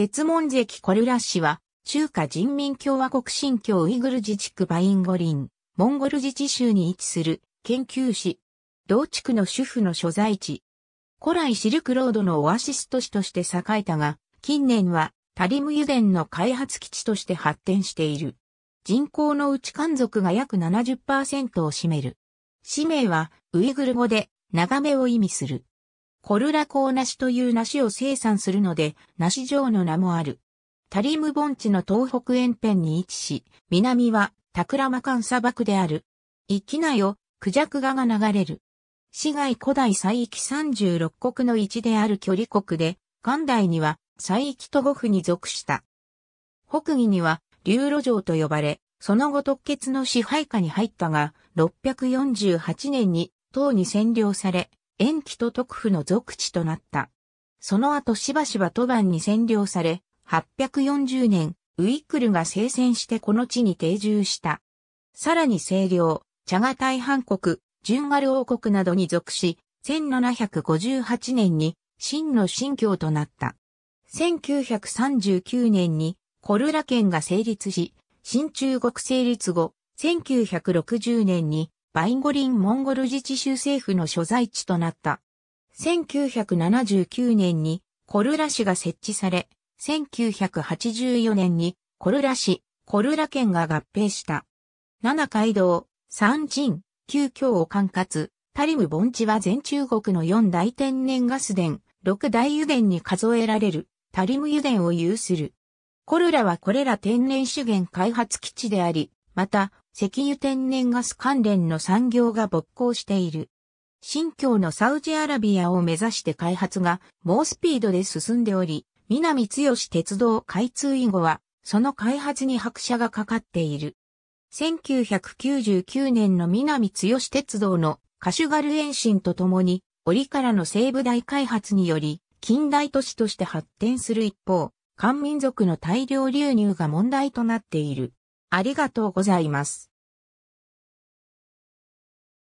鉄門関コルラ氏は、中華人民共和国新疆ウイグル自治区バインゴリン、モンゴル自治州に位置する研究士。同地区の主婦の所在地。古来シルクロードのオアシス都市として栄えたが、近年はタリム油田の開発基地として発展している。人口のうち漢族が約70%を占める。氏名はウイグル語で長めを意味する。コルラコーナシという梨を生産するので、梨城の名もある。タリム盆地の東北沿辺に位置し、南はタクラマカン砂漠である。きなよ、クジャクガが流れる。市外古代西域36国の一である距離国で、元代には西域都護府に属した。北義には流路城と呼ばれ、その後特決の支配下に入ったが、648年に唐に占領され、延期と特府の属地となった。その後しばしば都番に占領され、840年、ウィックルが聖戦してこの地に定住した。さらに清涼、茶賀大半国、ジュンガル王国などに属し、1758年に真の新教となった。1939年にコルラ県が成立し、新中国成立後、1960年にバインゴリンモンゴル自治州政府の所在地となった。1979年にコルラ市が設置され、1984年にコルラ市、コルラ県が合併した。七街道、三鎮、九郷を管轄、タリム盆地は全中国の四大天然ガス田、六大油田に数えられる、タリム油田を有する。コルラはこれら天然資源開発基地であり、また、石油天然ガス関連の産業が勃興している。新疆のサウジアラビアを目指して開発が猛スピードで進んでおり、南強鉄道開通以後は、その開発に拍車がかかっている。1999年の南強鉄道のカシュガル延伸とともに、折からの西部大開発により、近代都市として発展する一方、漢民族の大量流入が問題となっている。ありがとうございます。